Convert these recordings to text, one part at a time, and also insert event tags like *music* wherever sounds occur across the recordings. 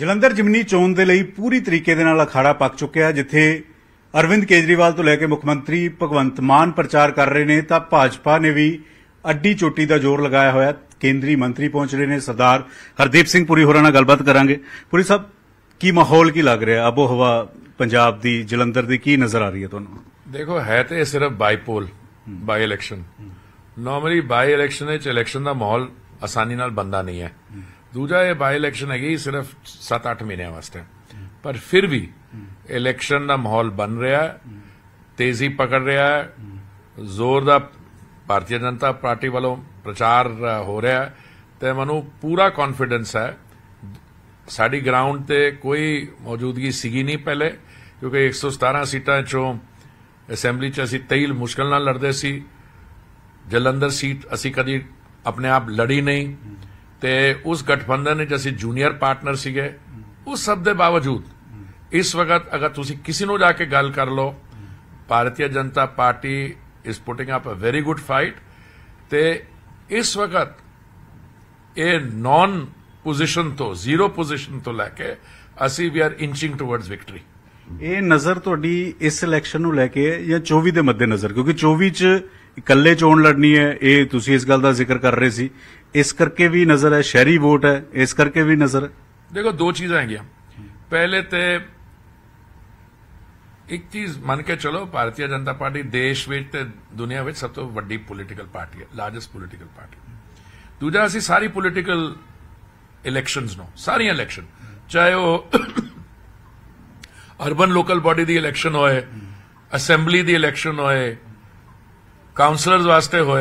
ਜਲੰਧਰ ਜ਼ਮੀਨੀ ਚੋਣ ਦੇ ਲਈ ਪੂਰੀ ਤਰੀਕੇ ਦੇ ਨਾਲ ਅਖਾੜਾ ਪੱਕ ਚੁੱਕਿਆ ਜਿੱਥੇ ਅਰਵਿੰਦ ਕੇਜਰੀਵਾਲ ਤੋਂ ਲੈ ਕੇ ਮੁੱਖ ਮੰਤਰੀ ਭਗਵੰਤ ਮਾਨ ਪ੍ਰਚਾਰ ਕਰ ਰਹੇ ਨੇ ਤਾਂ ਭਾਜਪਾ ਨੇ ਵੀ ਅੱਡੀ ਚੋਟੀ ਦਾ ਜ਼ੋਰ ਲਗਾਇਆ ਹੋਇਆ ਕੇਂਦਰੀ ਮੰਤਰੀ ਪਹੁੰਚ ਰਹੇ ਨੇ ਸਰਦਾਰ ਹਰਦੀਪ ਸਿੰਘ ਪੁਰੀ ਹੋਰਾਂ ਨਾਲ ਗੱਲਬਾਤ ਕਰਾਂਗੇ ਪੁਰੀ ਸਾਹਿਬ ਕੀ ਮਾਹੌਲ ਕੀ ਲੱਗ ਰਿਹਾ ਅਬੋ ਹਵਾ ਪੰਜਾਬ ਦੀ ਜਲੰਧਰ ਦੀ ਕੀ ਨਜ਼ਰ ਆ ਰਹੀ ਹੈ ਤੁਹਾਨੂੰ ਦੇਖੋ ਹੈ ਤੇ ਸਿਰਫ bypoll by election normally by election ਵਿੱਚ ਇਲੈਕਸ਼ਨ ਦਾ ਮਾਹੌਲ ਆਸਾਨੀ ਨਾਲ ਬੰਦਾ ਨਹੀਂ ਹੈ ਦੂਜਾ ਇਹ ਬਾਈ ਇਲੈਕਸ਼ਨ ਹੈਗੀ ਸਿਰਫ 7-8 ਮਹੀਨਿਆਂ ਵਾਸਤੇ ਪਰ ਫਿਰ ਵੀ ਇਲੈਕਸ਼ਨ ਦਾ ਮਾਹੌਲ ਬਣ ਰਿਹਾ ਹੈ ਤੇਜ਼ੀ ਪਕੜ ਰਿਹਾ ਹੈ ਜ਼ੋਰ ਦਾ ਭਾਰਤੀ ਜਨਤਾ ਪਾਰਟੀ ਵੱਲੋਂ ਪ੍ਰਚਾਰ ਹੋ ਰਿਹਾ ਹੈ ਤੇ ਮੈਨੂੰ ਪੂਰਾ ਕੌਨਫੀਡੈਂਸ ਹੈ ਸਾਡੀ ਗਰਾਊਂਡ ਤੇ ਕੋਈ ਮੌਜੂਦਗੀ ਸੀਗੀ ਨਹੀਂ ਪਹਿਲੇ ਕਿਉਂਕਿ 117 ਸੀਟਾਂ ਚੋਂ ਅਸੈਂਬਲੀ ਚ ਅਸੀਂ ਤੇਲ ਮੁਸ਼ਕਲ ਨਾਲ ਲੜਦੇ ਸੀ ਜਲੰਧਰ ਸੀਟ ਅਸੀਂ ਕਦੀ ਆਪਣੇ ਆਪ ਲੜੀ ਨਹੀਂ ਤੇ ਉਸ ਗਠਬੰਧਨ ਵਿੱਚ ਅਸੀਂ ਜੂਨੀਅਰ ਪਾਰਟਨਰ ਸੀਗੇ ਉਸ ਸਭ ਦੇ ਬਾਵਜੂਦ ਇਸ ਵਕਤ ਅਗਰ ਤੁਸੀਂ ਕਿਸੇ ਨੂੰ ਜਾ ਕੇ ਗੱਲ ਕਰ ਲਓ Bharatiya Janata Party is putting up a very good fight ਤੇ ਇਸ ਵਕਤ ਇਹ ਨਾਨ ਪੋਜੀਸ਼ਨ ਤੋਂ ਜ਼ੀਰੋ ਪੋਜੀਸ਼ਨ ਤੋਂ ਲੈ ਕੇ ਅਸੀਂ we are inching towards victory ਇਹ ਨਜ਼ਰ ਤੁਹਾਡੀ ਇਸ ਇਲੈਕਸ਼ਨ ਨੂੰ ਲੈ ਕੇ ਜਾਂ 24 ਦੇ ਮੱਦੇ ਨਜ਼ਰ ਕਿਉਂਕਿ 24 ਚ ਇਕੱਲੇ ਚੋਣ ਲੜਨੀ ਹੈ ਇਹ ਤੁਸੀਂ ਇਸ ਗੱਲ ਦਾ ਜ਼ਿਕਰ ਕਰ ਰਹੇ ਸੀ ਇਸ ਕਰਕੇ ਵੀ ਨਜ਼ਰ ਹੈ ਸ਼ਹਿਰੀ ਵੋਟ ਹੈ ਇਸ ਕਰਕੇ ਵੀ ਨਜ਼ਰ ਦੇਖੋ ਦੋ ਚੀਜ਼ਾਂ ਹੈਗੀਆਂ ਪਹਿਲੇ ਤੇ ਇੱਕ ਚੀਜ਼ ਮੰਨ ਕੇ ਚਲੋ ਭਾਰਤੀ ਜਨਤਾ ਪਾਰਟੀ ਦੇਸ਼ ਵਿੱਚ ਤੇ ਦੁਨੀਆ ਵਿੱਚ ਸਭ ਤੋਂ ਵੱਡੀ ਪੋਲੀਟੀਕਲ ਪਾਰਟੀ ਹੈ ਲਾਰਜੈਸਟ ਪੋਲੀਟੀਕਲ ਪਾਰਟੀ ਦੂਜਾ ਅਸੀਂ ਸਾਰੀ ਪੋਲੀਟੀਕਲ ਇਲੈਕਸ਼ਨਸ ਨੂੰ ਸਾਰੀਆਂ ਇਲੈਕਸ਼ਨ ਚਾਹੇ ਉਹ ਅਰਬਨ ਲੋਕਲ ਬਾਡੀ ਦੀ ਇਲੈਕਸ਼ਨ ਹੋਏ ਅਸੈਂਬਲੀ ਦੀ ਇਲੈਕਸ਼ਨ ਹੋਏ काउंसलर वास्ते हो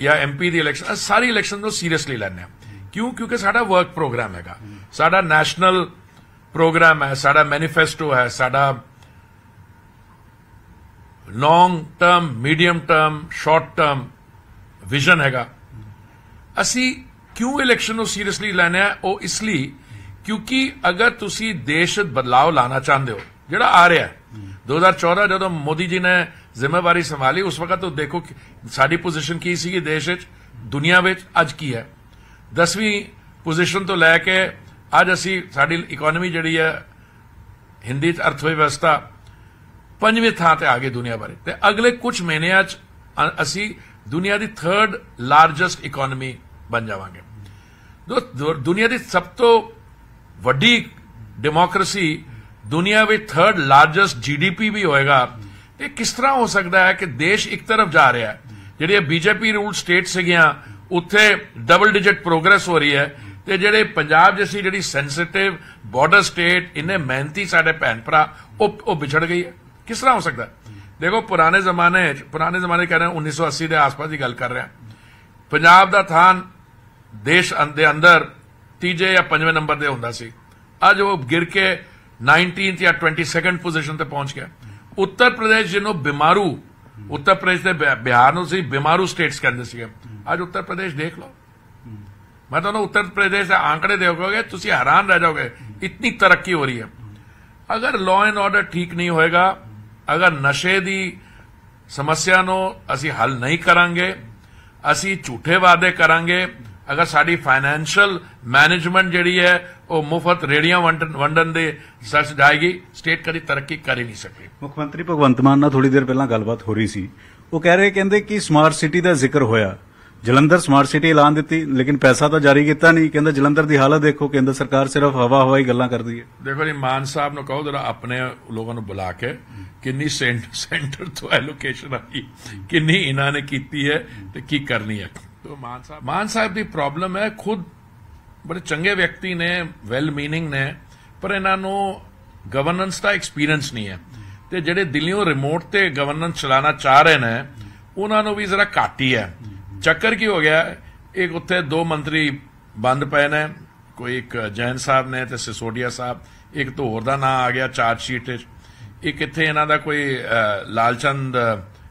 या एमपी की इलेक्शन सारी इलेक्शन तो सीरियसली लैने क्यों क्योंकि साढ़ा वर्क प्रोग्राम है साढ़ा नैशनल प्रोग्राम है साढ़ा मैनीफेस्टो है साढ़ा long term medium term short term vision है असी क्यों इलेक्शन सीरियसली लैने इसलिए क्योंकि अगर तुम देश बदलाव लाना चाहते हो जो आ रहा है दो हजार चौदह जो मोदी जी ने ਜ਼ਿੰਮੇਵਾਰੀ ਸੰਭਾਲੀ ਉਸ ਵਕਤ ਤੋਂ ਦੇਖੋ ਸਾਡੀ ਪੋਜੀਸ਼ਨ ਕੀ ਸੀਗੀ ਦੇਸ਼ ਵਿੱਚ ਦੁਨੀਆ ਵਿੱਚ ਅੱਜ ਕੀ ਹੈ 10ਵੀਂ ਪੋਜੀਸ਼ਨ ਤੋਂ ਲੈ ਕੇ ਅੱਜ ਅਸੀਂ ਸਾਡੀ ਇਕਨੋਮੀ ਜਿਹੜੀ ਹੈ ਹਿੰਦੀ ਚ ਅਰਥ ਵਿਵਸਥਾ ਪੰਜਵੇਂ ਥਾਂ ਤੇ ਆ ਦੁਨੀਆ ਬਾਰੇ ਤੇ ਅਗਲੇ ਕੁਝ ਮਹੀਨਿਆਂ ਚ ਅਸੀਂ ਦੁਨੀਆ ਦੀ ਥਰਡ ਲਾਰਜੈਸਟ ਇਕਨੋਮੀ ਬਣ ਜਾਵਾਂਗੇ ਦੁਨੀਆ ਦੀ ਸਭ ਤੋਂ ਵੱਡੀ ਡੈਮੋਕ੍ਰੇਸੀ ਦੁਨੀਆ ਵਿੱਚ ਥਰਡ ਲਾਰਜੈਸਟ ਜੀਡੀਪੀ ਵੀ ਹੋਏਗਾ ਇਹ ਕਿਸ ਤਰ੍ਹਾਂ ਹੋ ਸਕਦਾ ਹੈ ਕਿ ਦੇਸ਼ ਇੱਕ ਤਰਫ ਜਾ ਰਿਹਾ ਹੈ ਜਿਹੜੇ ਬੀਜੇਪੀ ਰੂਲ ਸਟੇਟ ਸੀਗੀਆਂ ਉੱਥੇ ਡਬਲ ਡਿਜਿਟ ਪ੍ਰੋਗਰੈਸ ਹੋ ਰਹੀ ਹੈ ਤੇ ਜਿਹੜੇ ਪੰਜਾਬ ਜਿਸੀ ਜਿਹੜੀ ਸੈਂਸਿਟਿਵ ਬਾਰਡਰ ਸਟੇਟ ਇਨੇ ਮਿਹਨਤੀ ਸਾਡੇ ਭੈਣ ਭਰਾ ਉਹ ਉਹ ਵਿਛੜ ਗਈ ਹੈ ਕਿਸ ਤਰ੍ਹਾਂ ਹੋ ਸਕਦਾ ਦੇਖੋ ਪੁਰਾਣੇ ਜ਼ਮਾਨੇ ਪੁਰਾਣੇ ਜ਼ਮਾਨੇ ਕਹਿੰਦੇ 1980 ਦੇ ਆਸ-ਪਾਸ ਦੀ ਗੱਲ ਕਰ ਰਿਹਾ ਪੰਜਾਬ ਦਾ ਥਾਨ ਦੇਸ਼ ਦੇ ਅੰਦਰ ਤੀਜੇ ਜਾਂ ਪੰਜਵੇਂ ਨੰਬਰ ਦੇ ਹੁੰਦਾ ਸੀ ਅੱਜ ਉਹ ਗਿਰ ਕੇ 19th ਜਾਂ 22nd ਪੋਜੀਸ਼ਨ ਤੇ ਪਹੁੰਚ ਗਿਆ ਉੱਤਰ ਪ੍ਰਦੇਸ਼ ਜਿਹਨੂੰ ਬਿਮਾਰੂ ਉੱਤਰ ਪ੍ਰਦੇਸ਼ ਦੇ ਬਿਹਾਰ ਨੂੰ ਸੀ ਬਿਮਾਰੂ ਸਟੇਟਸ ਕਹਿੰਦੇ ਸੀਗੇ ਅੱਜ ਉੱਤਰ ਪ੍ਰਦੇਸ਼ ਦੇਖ ਲਓ ਮੈਂ ਤੁਹਾਨੂੰ ਉੱਤਰ ਪ੍ਰਦੇਸ਼ ਦੇ ਆંકੜੇ ਦੇਖੋਗੇ ਤੁਸੀਂ ਹੈਰਾਨ ਰਹਿ ਜਾਓਗੇ ਇਤਨੀ ਤਰੱਕੀ ਹੋ ਰਹੀ ਹੈ ਅਗਰ ਲਾਅ ਐਂਡ ਆਰਡਰ ਠੀਕ ਨਹੀਂ ਹੋਏਗਾ ਅਗਰ ਨਸ਼ੇ ਦੀ ਸਮੱਸਿਆ ਨੂੰ ਅਸੀਂ ਹੱਲ ਨਹੀਂ ਕਰਾਂਗੇ ਅਸੀਂ ਝੂਠੇ ਵਾਅਦੇ ਕਰਾਂਗੇ ਅਗਰ ਸਾਡੀ ਫਾਈਨੈਂਸ਼ੀਅਲ ਮੈਨੇਜਮੈਂਟ ਜਿਹੜੀ ਹੈ ਉਹ ਮੁਫਤ ਰੇੜੀਆਂ ਵੰਡਣ ਦੇ ਸੱਚ ਜਾਏਗੀ ਸਟੇਟ ਕਦੀ ਤਰੱਕੀ ਕਰ ਹੀ ਨਹੀਂ ਸਕੇ ਮੁੱਖ ਮੰਤਰੀ ਭਗਵੰਤ ਮਾਨ ਨਾਲ ਥੋੜੀ ਦੇਰ ਪਹਿਲਾਂ ਗੱਲਬਾਤ ਹੋ ਰਹੀ ਸੀ ਉਹ ਕਹਿ ਰਹੇ ਕਹਿੰਦੇ ਕਿ ਸਮਾਰਟ ਸਿਟੀ ਦਾ ਜ਼ਿਕਰ ਹੋਇਆ ਜਲੰਧਰ ਸਮਾਰਟ ਸਿਟੀ ਐਲਾਨ ਦਿੱਤੀ ਲੇਕਿਨ ਪੈਸਾ ਤਾਂ ਜਾਰੀ ਕੀਤਾ ਨਹੀਂ ਕਹਿੰਦਾ ਜਲੰਧਰ ਦੀ ਹਾਲਤ ਦੇਖੋ ਕੇਂਦਰ ਸਰਕਾਰ ਸਿਰਫ ਹਵਾ ਹਵਾ ਹੀ ਗੱਲਾਂ ਕਰਦੀ ਹੈ ਦੇਖੋ ਜੀ ਮਾਨ ਸਾਹਿਬ ਨੂੰ ਕਹੋ ਜਰਾ ਆਪਣੇ ਲੋਕਾਂ ਨੂੰ ਬੁਲਾ ਕੇ ਕਿੰਨੀ ਸੈਂਟਰ ਤੋਂ ਐਲੋਕੇਸ਼ਨ ਆਈ ਕਿੰਨੀ ਇਹਨਾਂ ਨੇ ਕੀਤੀ ਹੈ ਤੇ ਕੀ ਕਰਨੀ ਹੈ ਮਾਨ ਸਾਹਿਬ ਮਾਨ ਸਾਹਿਬ ਦੀ ਪ੍ਰੋਬਲਮ ਹੈ ਖੁਦ ਬੜੇ ਚੰਗੇ ਵਿਅਕਤੀ ਨੇ ਵੈਲ ਮੀਨਿੰਗ ਨੇ ਪਰ ਇਹਨਾਂ ਨੂੰ ਗਵਰਨੈਂਸ ਦਾ ਐਕਸਪੀਰੀਅੰਸ ਨਹੀਂ ਹੈ ਤੇ ਜਿਹੜੇ ਦਿੱਲੀੋਂ ਰਿਮੋਟ ਤੇ ਗਵਰਨੈਂਸ ਚਲਾਣਾ ਚਾਹ ਰਹੇ ਨੇ ਉਹਨਾਂ ਨੂੰ ਵੀ ਜ਼ਰਾ ਘਾਟੀ ਹੈ ਚੱਕਰ ਕੀ ਹੋ ਗਿਆ ਇੱਕ ਉੱਥੇ ਦੋ ਮੰਤਰੀ ਬੰਦ ਪਏ ਨੇ ਕੋਈ ਇੱਕ ਜੈਨ ਸਾਹਿਬ ਨੇ ਤੇ ਸਿਸੋਡੀਆ ਸਾਹਿਬ ਇੱਕ ਤੋਂ ਹੋਰ ਦਾ ਨਾਮ ਆ ਗਿਆ ਚਾਰਜ ਸ਼ੀਟ ਵਿੱਚ ਇੱਕ ਇੱਥੇ ਇਹਨਾਂ ਦਾ ਕੋਈ ਲਾਲਚੰਦ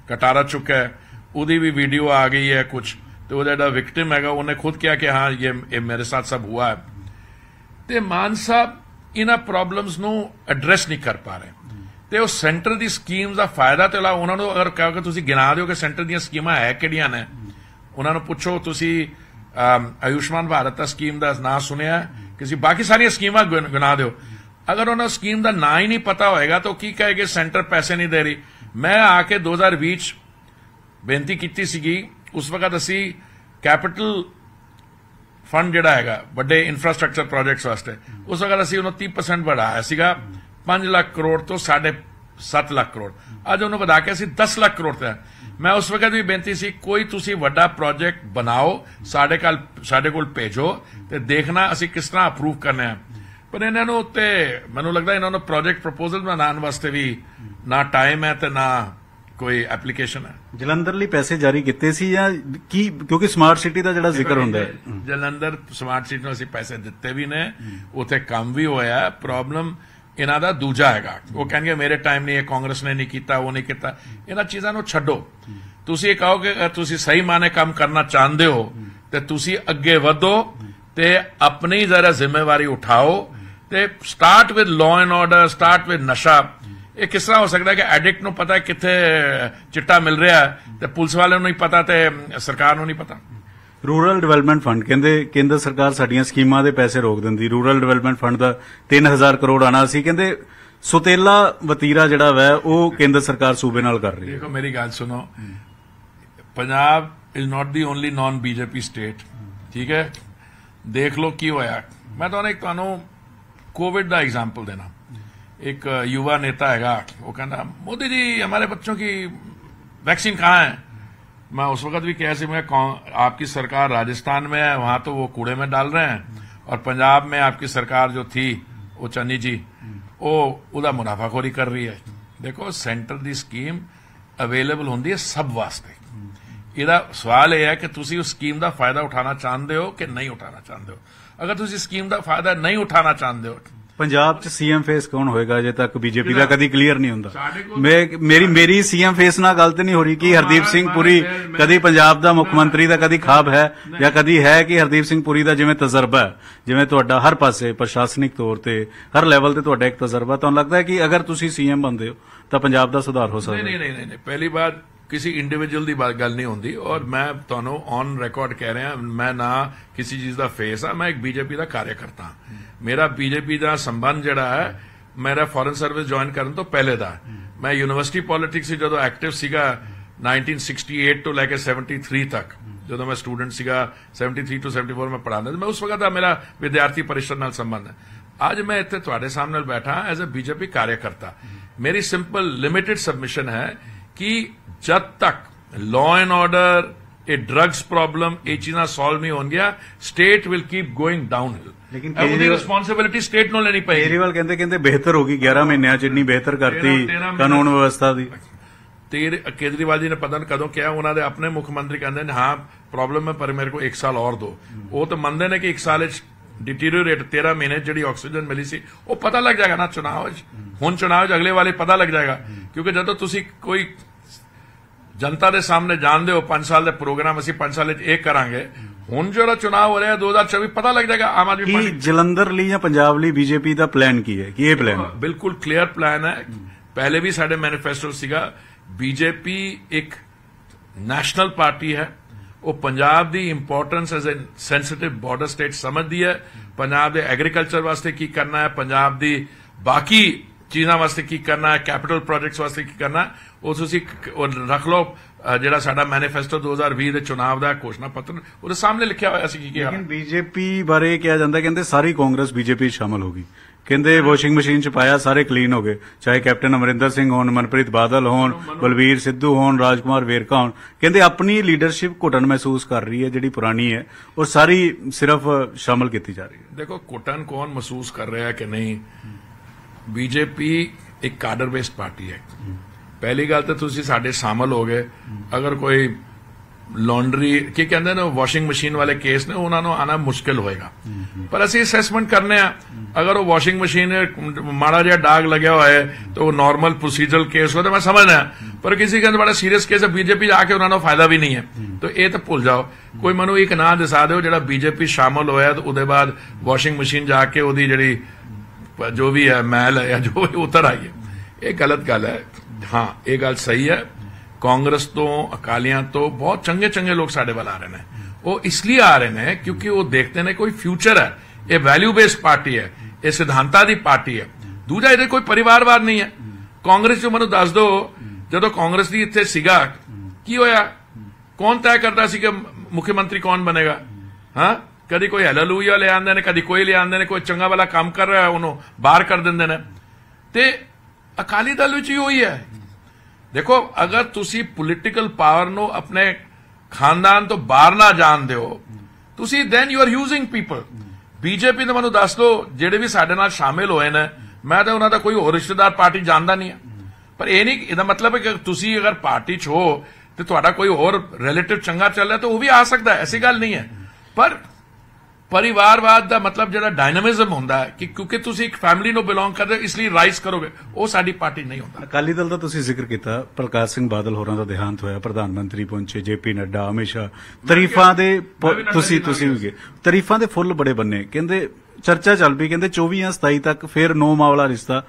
ਕਟਾਰਾ ਚੁੱਕਾ ਉਹਦੀ ਵੀ ਵੀਡੀਓ ਆ ਗਈ ਹੈ ਕੁਝ ਤੇ ਉਹ ਜਿਹੜਾ ਵਿਕਟਿਮ ਹੈਗਾ ਉਹਨੇ ਖੁਦ ਕਿਹਾ ਕਿ ਹਾਂ ਇਹ ਇਹ ਮੇਰੇ ਸਾਥ ਸਭ ਹੋਇਆ ਹੈ ਤੇ ਮਾਨ ਸਾਹਿਬ ਇਹਨਾਂ ਪ੍ਰੋਬਲਮਸ ਨੂੰ ਐਡਰੈਸ ਨਹੀਂ ਕਰ ਪਾ ਰਹੇ ਤੇ ਉਹ ਸੈਂਟਰ ਦੀ ਸਕੀਮਸ ਦਾ ਫਾਇਦਾ ਤੇ ਲਾ ਉਹਨਾਂ ਨੂੰ ਅਗਰ ਕਹੋ ਕਿ ਤੁਸੀਂ ਗਿਣਾ ਦਿਓ ਕਿ ਸੈਂਟਰ ਦੀਆਂ ਸਕੀਮਾਂ ਹੈ ਕਿਹੜੀਆਂ ਨੇ ਉਹਨਾਂ ਨੂੰ ਪੁੱਛੋ ਤੁਸੀਂ ਆਯੁਸ਼ਮਾਨ ਭਾਰਤ ਦਾ ਸਕੀਮ ਦਾ ਨਾਂ ਸੁਣਿਆ ਕਿਸੇ ਬਾਕੀ ਸਾਰੀਆਂ ਸਕੀਮਾਂ ਗਿਣਾ ਦਿਓ ਅਗਰ ਉਹਨਾਂ ਸਕੀਮ ਦਾ ਨਾਂ ਹੀ ਨਹੀਂ ਪਤਾ ਹੋਏਗਾ ਤਾਂ ਕੀ ਕਹੇਗੇ ਸੈਂਟਰ ਪੈਸੇ ਨਹੀਂ ਦੇ ਰਹੀ ਮੈਂ ਆ ਕੇ 2020 ਵਿੱਚ ਬੇਨਤੀ ਕੀਤੀ ਸੀਗੀ ਉਸ ਵਕਤ ਅਸੀਂ ਕੈਪੀਟਲ ਫੰਡ ਜਿਹੜਾ ਹੈਗਾ ਵੱਡੇ ਇਨਫਰਾਸਟ੍ਰਕਚਰ ਪ੍ਰੋਜੈਕਟਸ ਵਾਸਤੇ ਉਸ ਵਕਤ ਅਸੀਂ 29% ਵਧਾਇਆ ਸੀਗਾ 5 ਲੱਖ ਕਰੋੜ ਤੋਂ 7.5 ਲੱਖ ਕਰੋੜ ਅੱਜ ਉਹਨੂੰ ਵਧਾ ਕੇ ਅਸੀਂ 10 ਲੱਖ ਕਰੋੜ ਤੇ ਮੈਂ ਉਸ ਵਕਤ ਵੀ ਬੇਨਤੀ ਸੀ ਕੋਈ ਤੁਸੀਂ ਵੱਡਾ ਪ੍ਰੋਜੈਕਟ ਬਣਾਓ ਸਾਡੇ ਕੋਲ ਸਾਡੇ ਕੋਲ ਭੇਜੋ ਤੇ ਦੇਖਣਾ ਅਸੀਂ ਕਿਸ ਤਰ੍ਹਾਂ ਅਪਰੂਵ ਕਰਨਾ ਹੈ ਪਰ ਇਹਨਾਂ ਨੂੰ ਉੱਤੇ ਮੈਨੂੰ ਲੱਗਦਾ ਇਹਨਾਂ ਨੂੰ ਪ੍ਰੋਜੈਕਟ ਪ੍ਰਪੋਜ਼ਲ ਬਣਾਉਣ ਵਾਸਤੇ ਵੀ ਨਾ ਟਾਈਮ ਹੈ ਤੇ ਨਾ ਕੋਈ ਐਪਲੀਕੇਸ਼ਨ ਹੈ ਜਲੰਧਰ ਲਈ ਪੈਸੇ ਜਾਰੀ ਕੀਤੇ ਸੀ ਜਾਂ ਕੀ ਕਿਉਂਕਿ ਸਮਾਰਟ ਸਿਟੀ ਦਾ ਜਿਹੜਾ ਜ਼ਿਕਰ ਹੁੰਦਾ ਹੈ ਜਲੰਧਰ ਸਮਾਰਟ ਸਿਟੀ ਨੂੰ ਅਸੀਂ ਪੈਸੇ ਦਿੱਤੇ ਵੀ ਨੇ ਉਥੇ ਕੰਮ ਵੀ ਹੋਇਆ ਪ੍ਰੋਬਲਮ ਇਹਨਾਂ ਦਾ ਦੂਜਾ ਹੈਗਾ ਉਹ ਕਹਿੰਗੇ ਮੇਰੇ ਟਾਈਮ ਨਹੀਂ ਇਹ ਕਾਂਗਰਸ ਨੇ ਨਹੀਂ ਕੀਤਾ ਉਹ ਨਹੀਂ ਕੀਤਾ ਇਹਨਾਂ ਚੀਜ਼ਾਂ ਨੂੰ ਛੱਡੋ ਤੁਸੀਂ ਇਹ ਕਹੋ ਕਿ ਤੁਸੀਂ ਸਹੀ ਮਾਨੇ ਕੰਮ ਕਰਨਾ ਚਾਹੁੰਦੇ ਹੋ ਤੇ ਤੁਸੀਂ ਅੱਗੇ ਵਧੋ ਤੇ ਆਪਣੀ ਜ਼ਰਾ ਜ਼ਿੰਮੇਵਾਰੀ ਉਠਾਓ ਤੇ start with law and order start with ਨਸ਼ਾ ਇਹ ਕਿਸ ਤਰ੍ਹਾਂ ਹੋ ਸਕਦਾ ਕਿ ਐਡਿਕਟ ਨੂੰ ਪਤਾ ਕਿੱਥੇ ਚਿੱਟਾ ਮਿਲ ਰਿਹਾ ਤੇ ਪੁਲਿਸ ਵਾਲਿਆਂ ਨੂੰ ਹੀ ਪਤਾ ਤੇ ਸਰਕਾਰ ਨੂੰ ਨਹੀਂ ਪਤਾ ਰੂਰਲ ਡਿਵੈਲਪਮੈਂਟ ਫੰਡ ਕਹਿੰਦੇ ਕੇਂਦਰ ਸਰਕਾਰ ਸਾਡੀਆਂ ਸਕੀਮਾਂ ਦੇ ਪੈਸੇ ਰੋਕ ਦਿੰਦੀ ਰੂਰਲ ਡਿਵੈਲਪਮੈਂਟ ਫੰਡ ਦਾ 3000 ਕਰੋੜ ਆਣਾ ਸੀ ਕਹਿੰਦੇ ਸੁਤੇਲਾ ਵਤੀਰਾ ਜਿਹੜਾ ਵੈ ਉਹ ਕੇਂਦਰ ਸਰਕਾਰ ਸੂਬੇ ਨਾਲ ਕਰ ਰਹੀ ਹੈ ਦੇਖੋ ਮੇਰੀ ਗੱਲ ਸੁਣੋ Punjab is not the only non BJP state ਠੀਕ ਹੈ ਦੇਖ ਲਓ ਕੀ ਹੋਇਆ ਮੈਂ ਤੁਹਾਨੂੰ ਇੱਕ ਤੁਹਾਨੂੰ ਕੋਵਿਡ ਦਾ ਐਗਜ਼ਾਮਪਲ ਦੇਣਾ एक युवा नेता हैगा वो कहना मोदी जी हमारे बच्चों की वैक्सीन कहाँ है मैं उस वक्त भी कैसे मैं आपकी सरकार राजस्थान में है वहां तो वो कूड़े में डाल रहे हैं और पंजाब में आपकी सरकार जो थी वो चन्नी जी वो उदा मुनाफाखोरी कर रही है देखो सेंटर की स्कीम अवेलेबल होंगी सब वास्ते ਵਾਸਤੇ ਇਹਦਾ ਸਵਾਲ ਇਹ ਹੈ ਕਿ ਤੁਸੀਂ ਉਸ ਸਕੀਮ ਦਾ ਫਾਇਦਾ उठाना चाहते हो ਕਿ ਨਹੀਂ ਉਠਾਉਣਾ ਚਾਹੁੰਦੇ ਹੋ ਅਗਰ ਤੁਸੀਂ ਸਕੀਮ ਦਾ ਫਾਇਦਾ ਨਹੀਂ ਉਠਾਉਣਾ ਚਾਹੁੰਦੇ ਪੰਜਾਬ ਚ ਸੀਐਮ ਫੇਸ ਕੌਣ ਹੋਏਗਾ ਅਜੇ ਤੱਕ ਬੀਜੇਪੀ ਦਾ ਕਦੀ ਕਲੀਅਰ ਨਹੀਂ ਹੁੰਦਾ ਮੇਰੀ ਮੇਰੀ ਸੀਐਮ ਫੇਸ ਨਾਲ ਗਲਤ ਨਹੀਂ ਹੋ ਰਹੀ ਕਿ ਹਰਦੀਪ ਸਿੰਘ ਪੁਰੀ ਕਦੀ ਪੰਜਾਬ ਦਾ ਮੁੱਖ ਮੰਤਰੀ ਦਾ ਕਦੀ ਖਾਬ ਹੈ ਜਾਂ ਕਦੀ ਹੈ ਕਿ ਹਰਦੀਪ ਸਿੰਘ ਪੁਰੀ ਦਾ ਜਿਵੇਂ ਤਜਰਬਾ ਜਿਵੇਂ ਤੁਹਾਡਾ ਹਰ ਪਾਸੇ ਪ੍ਰਸ਼ਾਸਨਿਕ ਤੌਰ ਤੇ ਹਰ ਲੈਵਲ ਤੇ ਤੁਹਾਡਾ ਇੱਕ ਤਜਰਬਾ ਤੁਹਾਨੂੰ ਲੱਗਦਾ ਹੈ ਕਿ ਅਗਰ ਤੁਸੀਂ ਸੀਐਮ ਬਣਦੇ ਹੋ ਤਾਂ ਪੰਜਾਬ ਦਾ ਸੁਧਾਰ ਹੋ ਸਕਦਾ ਨਹੀਂ ਨਹੀਂ ਨਹੀਂ ਪਹਿਲੀ ਬਾਤ ਕਿਸੇ ਇੰਡੀਵਿਜੂਅਲ ਦੀ ਗੱਲ ਨਹੀਂ ਹੁੰਦੀ ਔਰ ਮੈਂ ਤੁਹਾਨੂੰ ਔਨ ਰਿਕਾਰਡ ਕਹਿ ਰਿਹਾ ਮੈਂ ਨਾ ਕਿਸੇ ਚੀਜ਼ ਦਾ ਫੇਸ ਆ ਮੈਂ ਇੱਕ ਬੀਜੇਪੀ ਦਾ ਕਾਰਜਕਰਤਾ ਹਾਂ मेरा बीजेपी का संबंध जरा मेरा फॉरन सर्विस ज्वाइन करने तो पहले का मैं यूनिवर्सिटी पॉलिटिक्स जो एक्टिव सिक्सटी एट टू लैके थ्री तक जो मैं स्टूडेंट सगा थ्री टू सैवनटी फोर में पढ़ा तो मैं उस वक्त का मेरा विद्यार्थी परिषद न संबंध है अज मैं इतने सामने बैठा एज ए बीजेपी कार्यकर्ता मेरी सिंपल लिमिटेड सबमिशन है कि जब तक लॉ एंड ऑर्डर ए ड्रग्स प्रॉब्लम ये चीजा सोल्व नहीं हो गया state will keep going down hill ਲੇਕਿਨ ਉਹਦੀ ਰਿਸਪੌਂਸਿਬਿਲਟੀ ਸਟੇਟ ਨੂੰ ਲੈਣੀ ਪਈ ਕੇਜਰੀਵਾਲ ਕਹਿੰਦੇ ਕਹਿੰਦੇ ਬਿਹਤਰ ਹੋ ਗਈ 11 ਮਹੀਨਿਆਂ ਚ ਇੰਨੀ ਬਿਹਤਰ ਕਰਤੀ ਕਾਨੂੰਨ ਵਿਵਸਥਾ ਦੀ ਕੇਜਰੀਵਾਲ ਜੀ ਨੇ ਪਤਾ ਨਹੀਂ ਕਦੋਂ ਕਿਹਾ ਉਹਨਾਂ ਦੇ ਆਪਣੇ ਮੁੱਖ ਮੰਤਰੀ ਕਹਿੰਦੇ ਨੇ ਹਾਂ ਪ੍ਰੋਬਲਮ ਹੈ ਪਰ ਮੇਰੇ ਕੋ 1 ਸਾਲ ਹੋਰ ਦੋ ਉਹ ਤਾਂ ਮੰਨਦੇ ਨੇ ਕਿ 1 ਸਾਲ साल ਡਿਟੀਰੀਓਰੇਟ 13 ਮਹੀਨੇ ਜਿਹੜੀ ਆਕਸੀਜਨ ਮਿਲੀ ਸੀ ਉਹ ਪਤਾ ਲੱਗ ਜਾਏਗਾ ਨਾ ਚੁਣਾਵ ਵਿੱਚ ਹੁਣ ਚੁਣਾਵ ਵਿੱਚ ਅਗਲੇ ਵਾਲੇ ਪਤਾ ਲੱਗ ਜਾਏਗਾ ਕਿਉਂਕਿ ਜਦੋਂ ਤੁਸੀਂ ਕੋਈ ਜਨਤਾ ਦੇ ਸਾਹਮਣੇ ਜਾਣਦੇ ਹੋ 5 ਸਾਲ ਦੇ ਪ੍ਰੋਗਰਾਮ ਅਸੀਂ 5 ਸਾਲ ਵਿੱਚ ਇਹ ਕਰਾਂਗੇ हूं जो चुनाव हो रहा है दो हजार छब्बीस पता लग जाएगा आम आदमी पार्टी जलंधर ली या पंजाब ली बीजेपी का प्लैन की है ये प्लान है। बिल्कुल क्लियर प्लान है पहले भी साढ़े मैनीफेस्टो बीजेपी एक नैशनल पार्टी है वो पंजाब की importance as a sensitive border state समझती है पंजाब के एग्रीकल्चर वास्ते की करना है पंजाब की बाकी चीजा वास्ते की करना है कैपिटल प्रोजेक्ट वास्ते की करना है वो रख लो ਜਿਹੜਾ ਸਾਡਾ ਮੈਨੀਫੈਸਟੋ 2020 ਦੇ ਚੋਣਾਂ ਦਾ ਘੋਸ਼ਣਾ ਪੱਤਰ ਉਹਦੇ ਸਾਹਮਣੇ ਲਿਖਿਆ ਹੋਇਆ ਸੀ ਕੀ ਕਿਹਾ ਲੇਕਿਨ ਬੀਜੇਪੀ ਬਾਰੇ ਕਿਹਾ ਜਾਂਦਾ ਕਹਿੰਦੇ ਸਾਰੀ ਕਾਂਗਰਸ ਬੀਜੇਪੀ ਸ਼ਾਮਲ ਹੋ ਗਈ ਕਹਿੰਦੇ ਵਾਸ਼ਿੰਗ ਮਸ਼ੀਨ ਚ ਪਾਇਆ ਸਾਰੇ ਕਲੀਨ ਹੋ ਗਏ ਚਾਹੇ ਕੈਪਟਨ ਅਮਰਿੰਦਰ ਸਿੰਘ ਹੋਣ ਮਨਪ੍ਰੀਤ ਬਾਦਲ ਹੋਣ ਬਲਵੀਰ ਸਿੱਧੂ ਹੋਣ ਰਾਜਕੁਮਾਰ ਵੇਰਕਾ ਹੋਣ ਕਹਿੰਦੇ ਆਪਣੀ ਲੀਡਰਸ਼ਿਪ ਘਟਨ ਮਹਿਸੂਸ ਕਰ ਰਹੀ ਹੈ ਜਿਹੜੀ ਪੁਰਾਣੀ ਹੈ ਉਹ ਸਾਰੀ ਸਿਰਫ ਸ਼ਾਮਲ ਕੀਤੀ ਜਾ ਰਹੀ ਹੈ ਦੇਖੋ ਘਟਨ ਕੌਣ ਮਹਿਸੂਸ ਕਰ ਰਿਹਾ ਹੈ ਕਿ ਨਹੀਂ ਬੀਜੇਪੀ ਇੱਕ ਕਾਡਰ ਬੇਸ ਪਾਰਟੀ ਹੈ ਪਹਿਲੀ ਗੱਲ ਤਾਂ ਤੁਸੀਂ ਸਾਡੇ ਸ਼ਾਮਲ ਹੋ ਗਏ ਅਗਰ ਕੋਈ ਲਾਂਡਰੀ ਕੀ ਕਹਿੰਦੇ ਨੇ ਵਾਸ਼ਿੰਗ ਮਸ਼ੀਨ ਵਾਲੇ ਕੇਸ ਨੇ ਉਹਨਾਂ ਨੂੰ ਆਣਾ ਮੁਸ਼ਕਲ ਹੋਏਗਾ ਪਰ ਅਸੀਂ ਅਸੈਸਮੈਂਟ ਕਰਨੇ ਆ ਅਗਰ ਉਹ ਵਾਸ਼ਿੰਗ ਮਸ਼ੀਨ ਮਾੜਾ ਜਿਹਾ ਡਾਗ ਲੱਗਿਆ ਹੋਇਆ ਹੈ ਤਾਂ ਉਹ ਨਾਰਮਲ ਪ੍ਰੋਸੀਜਰਲ ਕੇਸ ਹੋ ਤਾਂ ਮੈਂ ਸਮਝਦਾ ਪਰ ਕਿਸੇ ਕਹਿੰਦੇ ਬੜਾ ਸੀਰੀਅਸ ਕੇਸ ਹੈ ਬੀਜੇਪੀ ਜਾ ਕੇ ਉਹਨਾਂ ਨੂੰ ਫਾਇਦਾ ਵੀ ਨਹੀਂ ਹੈ ਤਾਂ ਇਹ ਤਾਂ ਭੁੱਲ ਜਾਓ ਕੋਈ ਮੈਨੂੰ ਇੱਕ ਨਾਂ ਦਿਸਾ ਦਿਓ ਜਿਹੜਾ ਬੀਜੇਪੀ ਸ਼ਾਮਲ ਹੋਇਆ ਤਾਂ ਉਹਦੇ ਬਾਅਦ ਵਾਸ਼ਿੰਗ ਮਸ਼ੀਨ ਜਾ ਕੇ ਉਹਦੀ ਜਿਹੜੀ ਜੋ ਵੀ ਹੈ ਮੈਲ ਹੈ ਜੋ ਉਤਰ ਆਈ ਹੈ ਇਹ ਗਲਤ ਗੱਲ ਹੈ ਹਾਂ ਇਹ ਗੱਲ ਸਹੀ ਹੈ ਕਾਂਗਰਸ ਤੋਂ ਅਕਾਲੀਆਂ ਤੋਂ ਬਹੁਤ ਚੰਗੇ ਚੰਗੇ ਲੋਕ ਸਾਡੇ ਵੱਲ ਆ ਰਹੇ ਨੇ ਉਹ ਇਸ ਲਈ ਆ ਰਹੇ ਨੇ ਕਿਉਂਕਿ ਉਹ ਦੇਖਦੇ ਨੇ ਕੋਈ ਫਿਊਚਰ ਹੈ ਇਹ ਵੈਲਿਊ ਬੇਸਡ ਪਾਰਟੀ ਹੈ ਇਹ ਸਿਧਾਂਤਾਂ ਦੀ ਪਾਰਟੀ ਹੈ ਦੂਜਾ ਇਹਦੇ ਕੋਈ ਪਰਿਵਾਰਵਾਦ ਨਹੀਂ ਹੈ ਕਾਂਗਰਸ ਜੋ ਮੈਨੂੰ ਦੱਸ ਦੋ ਜਦੋਂ ਕਾਂਗਰਸ ਦੀ ਇੱਥੇ ਸੀਗਾ ਕੀ ਹੋਇਆ ਕੌਣ ਤੈਅ ਕਰਦਾ ਸੀ ਕਿ ਮੁੱਖ ਮੰਤਰੀ ਕੌਣ ਬਣੇਗਾ ਹਾਂ ਕਦੀ ਕੋਈ ਹੈਲੇਲੂਇਆ ਲੈ ਆਉਂਦੇ ਨੇ ਕਦੀ ਕੋਈ ਲੈ ਆਉਂਦੇ ਨੇ ਕੋਈ ਚੰਗਾ ਵਾਲਾ ਕੰਮ ਕਰ ਰਿਹਾ ਉਹਨੂੰ ਬਾਹਰ ਕਰ ਦਿੰਦੇ ਨੇ ਤੇ ਅਕਾਲੀ ਦਲ ਵਿੱਚ ਹੀ ਹੋਈ ਹੈ ਦੇਖੋ ਅਗਰ ਤੁਸੀਂ ਪੋਲਿਟੀਕਲ ਪਾਵਰ ਨੂੰ ਆਪਣੇ ਖਾਨਦਾਨ ਤੋਂ ਬਾਹਰ ਨਾ ਜਾਣਦੇ ਹੋ ਤੁਸੀਂ then you are using people BJP ਦੇ ਮੈਨੂੰ ਦੱਸ ਦੋ ਜਿਹੜੇ ਵੀ ਸਾਡੇ ਨਾਲ ਸ਼ਾਮਿਲ ਹੋਏ ਨੇ ਮੈਂ ਤਾਂ ਉਹਨਾਂ ਦਾ ਕੋਈ ਹੋਰ ਰਿਸ਼ਤੇਦਾਰ ਪਾਰਟੀ ਜਾਣਦਾ ਨਹੀਂ ਹੈ ਪਰ ਇਹ ਨਹੀਂ ਇਹਦਾ ਮਤਲਬ ਹੈ ਕਿ ਤੁਸੀਂ ਅਗਰ ਪਾਰਟੀ 'ਚ ਹੋ ਤੇ ਤੁਹਾਡਾ ਕੋਈ ਹੋਰ ਰਿਲੇਟਿਵ ਚੰਗਾ ਚੱਲ ਰਿਹਾ ਤਾਂ ਉਹ ਵੀ ਆ ਸਕਦਾ ਐਸੀ ਗੱਲ ਨਹੀਂ ਹੈ ਪਰ ਪਰਿਵਾਰਵਾਦ ਦਾ ਮਤਲਬ ਜਿਹੜਾ ਡਾਇਨਾਮਿਜ਼ਮ ਹੁੰਦਾ ਹੈ ਕਿ ਕਿਉਂਕਿ ਤੁਸੀਂ ਇੱਕ ਫੈਮਿਲੀ ਨੂੰ ਬਿਲੋਂਗ ਕਰਦੇ ਹੋ ਇਸ ਲਈ ਰਾਈਸ ਕਰੋਗੇ ਉਹ ਸਾਡੀ ਪਾਰਟੀ ਨਹੀਂ ਹੁੰਦਾ ਅਕਾਲੀ ਦਲ ਦਾ ਤੁਸੀਂ ਜ਼ਿਕਰ ਕੀਤਾ ਪ੍ਰਕਾਸ਼ ਸਿੰਘ ਬਾਦਲ ਹੋਰਾਂ ਦਾ ਦੇਹਾਂਤ ਹੋਇਆ ਪ੍ਰਧਾਨ ਮੰਤਰੀ ਪਹੁੰਚੇ ਜੇਪੀ ਨੱਡਾ ਹਮੇਸ਼ਾ ਤਾਰੀਫਾਂ ਦੇ ਤੁਸੀਂ ਤੁਸੀਂ ਵੀ ਤਾਰੀਫਾਂ ਦੇ ਫੁੱਲ ਬੜੇ ਬੰਨੇ ਕਹਿੰਦੇ ਚਰਚਾ ਚੱਲ ਪਈ ਕਹਿੰਦੇ 24 ਜਾਂ 27 ਤੱਕ ਫਿਰ ਨੋ ਮਾਵਲਾ ਰਿਸ਼ਤਾ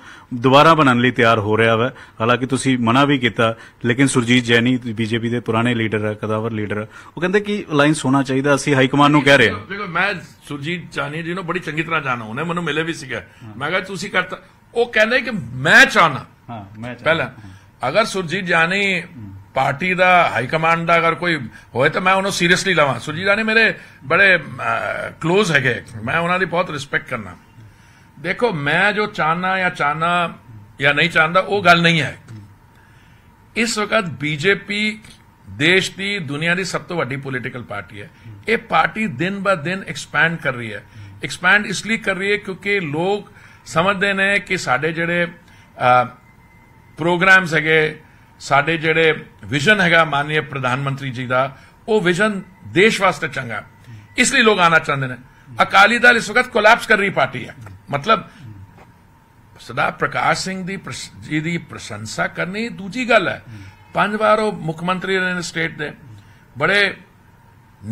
ਦੁਬਾਰਾ ਬਣਨ ਲਈ ਤਿਆਰ ਹੋ ਰਿਹਾ ਹੈ ਹਾਲਾਂਕਿ ਤੁਸੀਂ ਮਨਾ ਵੀ ਕੀਤਾ ਲੇਕਿਨ ਸੁਰਜੀਤ ਜੈਨੀ ਬੀਜੇਪੀ ਦੇ ਪੁਰਾਣੇ ਲੀਡਰ ਹੈ ਕਦਾਵਰ ਲੀਡਰ ਉਹ ਕਹਿੰਦੇ ਕਿ ਲਾਈਨ ਹੋਣਾ ਚਾਹੀਦਾ ਅਸੀਂ ਹਾਈ ਕਮਾਂਡ ਨੂੰ ਕਹਿ ਰਹੇ ਹਾਂ ਦੇਖੋ ਮੈਂ ਸੁਰਜੀਤ ਜਾਨੀ ਜੀ ਨੂੰ ਬੜੀ ਚੰਗੀ ਤਰ੍ਹਾਂ ਜਾਣਦਾ ਉਹਨੇ ਮੈਨੂੰ ਮਿਲੇ ਵੀ ਸੀਗਾ ਮੈਂ ਕਿਹਾ ਤੁਸੀਂ ਕਰਤਾ ਉਹ ਕਹਿੰਦੇ ਕਿ ਮੈਂ ਚਾਹਨਾ ਹਾਂ ਮੈਂ ਪਹਿਲਾਂ ਅਗਰ ਸੁਰਜੀਤ ਜਾਨੀ ਪਾਰਟੀ ਦਾ ਹਾਈ ਕਮਾਂਡ ਦਾ ਅਗਰ ਕੋਈ ਹੋਏ ਤਾਂ ਮੈਂ ਉਹਨੂੰ ਸੀਰੀਅਸਲੀ ਲਵਾਂ ਸੁਰਜੀਤ ਰਾਣੇ ਮੇਰੇ ਬੜੇ ক্লোਜ਼ ਹੈਗੇ ਮੈਂ ਉਹਨਾਂ ਦੀ ਬਹੁਤ ਰਿਸਪੈਕਟ ਕਰਨਾ ਦੇਖੋ ਮੈਂ ਜੋ ਚਾਹਨਾ ਜਾਂ ਚਾਹਨਾ ਜਾਂ ਨਹੀਂ ਚਾਹੁੰਦਾ ਉਹ ਗੱਲ ਨਹੀਂ ਹੈ ਇਸ ਵਕਤ ਬੀਜੇਪੀ ਦੇਸ਼ ਦੀ ਦੁਨੀਆ ਦੀ ਸਭ ਤੋਂ ਵੱਡੀ ਪੋਲੀਟੀਕਲ ਪਾਰਟੀ ਹੈ ਇਹ ਪਾਰਟੀ ਦਿਨ ਬਾ ਦਿਨ ਐਕਸਪੈਂਡ ਕਰ ਰਹੀ ਹੈ ਐਕਸਪੈਂਡ ਇਸ ਲਈ ਕਰ ਰਹੀ ਹੈ ਕਿਉਂਕਿ ਲੋਕ ਸਮਝਦੇ ਨੇ ਕਿ ਸਾਡੇ ਜਿਹੜੇ ਪ੍ਰੋਗਰਾਮਸ ਹੈਗੇ ਸਾਡੇ ਜਿਹੜੇ ਵਿਜ਼ਨ ਹੈਗਾ ਮਾਨਯ ਪ੍ਰਧਾਨ ਮੰਤਰੀ ਜੀ ਦਾ ਉਹ ਵਿਜ਼ਨ ਦੇਸ਼ ਵਾਸਤੇ ਚੰਗਾ ਇਸ ਲਈ ਲੋਕ ਆਣਾ ਚਾਹੁੰਦੇ ਨੇ ਅਕਾਲੀ ਦਲ ਇਸ ਵਕਤ ਕੋਲੈਪਸ ਕਰ ਰਹੀ ਪਾਰਟੀ ਹੈ ਮਤਲਬ ਸਦਾ ਪ੍ਰਕਾਸ਼ ਸਿੰਘ ਦੀ ਜੀ ਦੀ ਪ੍ਰਸ਼ੰਸਾ ਕਰਨੀ ਦੂਜੀ ਗੱਲ ਹੈ ਪੰਜ ਵਾਰ ਉਹ ਮੁੱਖ ਮੰਤਰੀ ਰਹੇ ਨੇ ਸਟੇਟ ਦੇ ਬੜੇ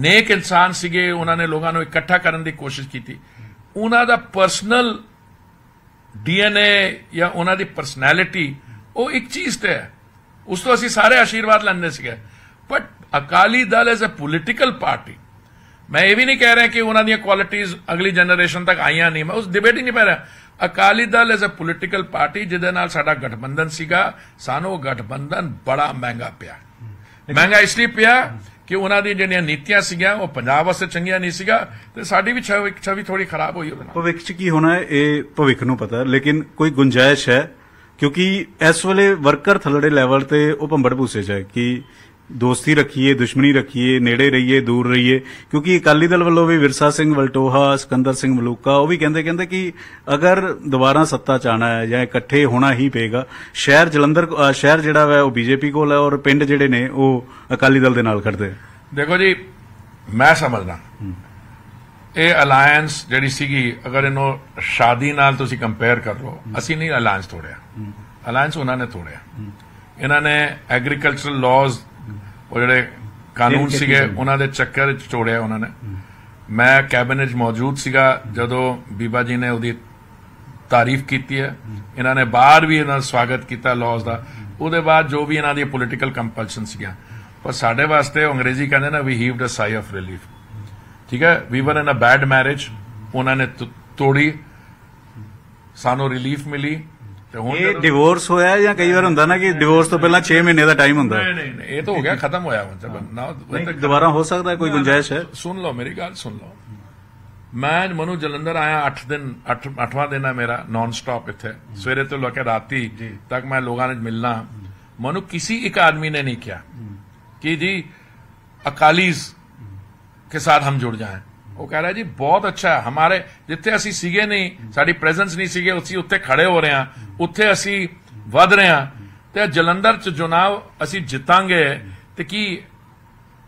ਨੇਕ ਇਨਸਾਨ ਸੀਗੇ ਉਹਨਾਂ ਨੇ ਲੋਕਾਂ ਨੂੰ ਇਕੱਠਾ ਕਰਨ ਦੀ ਕੋਸ਼ਿਸ਼ ਕੀਤੀ ਉਹਨਾਂ ਦਾ ਪਰਸਨਲ ਡੀਐਨਏ ਜਾਂ ਉਹਨਾਂ ਦੀ ਪਰਸਨੈਲਿਟੀ ਉਹ ਇੱਕ ਚੀਜ਼ ਤੇ ਹੈ ਉਸ ਤੋਂ ਅਸੀਂ ਸਾਰੇ ਆਸ਼ੀਰਵਾਦ ਲੈਣੇ ਸੀਗੇ but Akali Dal as a political party ਮੈਂ ਇਹ ਵੀ ਨਹੀਂ ਕਹਿ ਰਿਹਾ ਕਿ ਉਹਨਾਂ ਦੀਆਂ ਕੁਆਲਿਟੀਆਂ ਅਗਲੀ ਜਨਰੇਸ਼ਨ ਤੱਕ ਆਈਆਂ ਨਹੀਂ ਮੈਂ ਉਸ ਡਿਬੇਟ ਹੀ ਨਹੀਂ ਪੈ ਰਿਹਾ Akali Dal as a political party ਜਿਹਦੇ ਨਾਲ ਸਾਡਾ ਗਠਬੰਧਨ ਸੀਗਾ ਸਾਨੂੰ ਉਹ ਗਠਬੰਧਨ ਬੜਾ ਮਹਿੰਗਾ ਪਿਆ ਮਹਿੰਗਾ ਇਸ ਲਈ ਪਿਆ ਕਿ ਉਹਨਾਂ ਦੀ ਜਿਹੜੀਆਂ ਨੀਤੀਆਂ ਸੀਗੀਆਂ ਉਹ ਪੰਜਾਬ ਵਾਸਤੇ ਚੰਗੀਆਂ ਨਹੀਂ ਸੀਗਾ ਤੇ ਸਾਡੀ ਵੀ ਛਾਵੀ ਥੋੜੀ ਖਰਾਬ ਹੋਈ ਉਹਨਾਂ ਭਵਿੱਖ 'ਚ ਕੀ ਹੋਣਾ ਇਹ ਭਵਿੱਖ ਨੂੰ ਪਤਾ ਲੇਕਿਨ ਕੋਈ ਗੁੰਜਾਇਸ਼ ਹੈ ਕਿਉਂਕਿ ਇਸ ਵੇਲੇ ਵਰਕਰ ਥੱਲੜੇ ਲੈਵਲ ਤੇ ਉਹ ਭੰਬੜ ਭੂਸੇ ਚ ਹੈ ਕਿ ਦੋਸਤੀ ਰੱਖੀਏ ਦੁਸ਼ਮਣੀ ਰੱਖੀਏ ਨੇੜੇ ਰਹੀਏ ਦੂਰ ਰਹੀਏ ਕਿਉਂਕਿ ਅਕਾਲੀ ਦਲ ਵੱਲੋਂ ਵੀ ਵਿਰਸਾ ਸਿੰਘ ਵਲਟੋਹਾ ਸਿਕੰਦਰ ਸਿੰਘ ਮਲੂਕਾ ਉਹ ਵੀ ਕਹਿੰਦੇ ਕਹਿੰਦੇ ਕਿ ਅਗਰ ਦੁਬਾਰਾ ਸੱਤਾ ਚ ਆਣਾ ਹੈ ਜਾਂ ਇਕੱਠੇ ਹੋਣਾ ਹੀ ਪਏਗਾ ਸ਼ਹਿਰ ਜਲੰਧਰ ਸ਼ਹਿਰ ਜਿਹੜਾ ਹੈ ਉਹ ਬੀਜੇਪੀ ਕੋਲ ਹੈ ਔਰ ਪਿੰਡ ਜਿਹੜੇ ਨੇ ਉਹ ਅਕਾਲੀ ਦਲ ਦੇ ਨਾਲ ਖੜਦੇ ਦੇਖੋ ਜੀ ਮੈਂ ਸਮਝਦਾ ਇਹ ਅਲਾਈਅੰਸ ਜਿਹੜੀ ਸੀਗੀ ਅਗਰ ਇਹਨੂੰ ਸ਼ਾਦੀ ਨਾਲ ਤੁਸੀਂ ਕੰਪੇਅਰ ਕਰ ਲਓ ਅਸੀਂ ਨਹੀਂ ਅਲਾਈਅੰਸ ਤੋੜਿਆ ਅਲਾਈਅੰਸ ਉਹਨਾਂ ਨੇ ਤੋੜਿਆ ਇਹਨਾਂ ਨੇ ਐਗਰੀਕਲਚਰਲ ਲਾਜ਼ ਉਹ ਜਿਹੜੇ ਕਾਨੂੰਨ ਸੀਗੇ ਉਹਨਾਂ ਦੇ ਚੱਕਰ ਚ ਤੋੜਿਆ ਉਹਨਾਂ ਨੇ ਮੈਂ ਕੈਬਨਿਟ ਮੌਜੂਦ ਸੀਗਾ ਜਦੋਂ ਬੀਬਾ ਜੀ ਨੇ ਉਹਦੀ ਤਾਰੀਫ ਕੀਤੀ ਹੈ ਇਹਨਾਂ ਨੇ ਬਾਹਰ ਵੀ ਇਹਨਾਂ ਦਾ ਸਵਾਗਤ ਕੀਤਾ ਲਾਜ਼ ਦਾ ਉਹਦੇ ਬਾਅਦ ਜੋ ਵੀ ਇਹਨਾਂ ਦੀ ਪੋਲਿਟੀਕਲ ਕੰਪਲਸ਼ਨ ਸੀਗਾ ਪਰ ਸਾਡੇ ਵਾਸਤੇ ਅੰਗਰੇਜ਼ੀ ਕਹਿੰਦੇ ਨਾ ਵੀ ਹੀਵਡ ਅ ਸਾਈ ਆਫ ਰਿਲੀਫ ਠੀਕ ਹੈ ਵੀ ਵਰ ਇਨ ਅ ਬੈਡ ਮੈਰਿਜ ਉਹਨਾਂ ਨੇ ਤੋੜੀ ਸਾਨੂੰ ਰਿਲੀਫ ਮਿਲੀ ਤੇ ਹੁਣ ਇਹ ਡਿਵੋਰਸ ਹੋਇਆ ਜਾਂ ਕਈ ਵਾਰ ਹੁੰਦਾ ਨਾ ਕਿ ਡਿਵੋਰਸ ਤੋਂ ਪਹਿਲਾਂ 6 ਮਹੀਨੇ ਦਾ ਟਾਈਮ ਹੁੰਦਾ ਨਹੀਂ ਨਹੀਂ ਇਹ ਤਾਂ ਹੋ ਗਿਆ ਖਤਮ ਹੋਇਆ ਹੁਣ ਨਾ ਦੁਬਾਰਾ ਹੋ ਸਕਦਾ ਕੋਈ ਗੁੰਜਾਇਸ਼ ਹੈ ਸੁਣ ਲਓ ਮੇਰੀ ਗੱਲ ਸੁਣ ਲਓ ਮੈਂ ਮਨੂ ਜਲੰਧਰ ਆਇਆ 8 ਦਿਨ 8ਵਾਂ ਦਿਨ ਹੈ ਮੇਰਾ ਨਾਨ ਸਟਾਪ ਇੱਥੇ ਸਵੇਰੇ ਤੋਂ ਲੈ ਕੇ ਰਾਤੀ ਤੱਕ ਮੈਂ ਲੋਕਾਂ ਨਾਲ ਮਿਲਣਾ ਮਨੂ ਕਿਸੇ ਇੱਕ ਆਦਮੀ ਨੇ ਨਹੀਂ ਕਿਹਾ ਕਿ ਜੀ ਅਕਾਲੀਜ਼ ਕੇ ਸਾਥ ਹਮ ਜੁੜ ਜਾਏ ਉਹ ਕਹ ਰਿਹਾ ਜੀ ਬਹੁਤ ਅੱਛਾ ਹਮਾਰੇ ਜਿੱਥੇ ਅਸੀਂ ਸੀਗੇ ਨਹੀਂ ਸਾਡੀ ਪ੍ਰੈਜ਼ੈਂਸ ਨਹੀਂ ਸੀਗੇ ਉਸੇ ਉੱਤੇ ਖੜੇ ਹੋ ਰਹੇ ਆ ਉੱਥੇ ਅਸੀਂ ਵਧ ਰਹੇ ਆ ਤੇ ਜਲੰਧਰ ਚ ਚੁਣਾਵ ਅਸੀਂ ਜਿੱਤਾਂਗੇ ਤੇ ਕੀ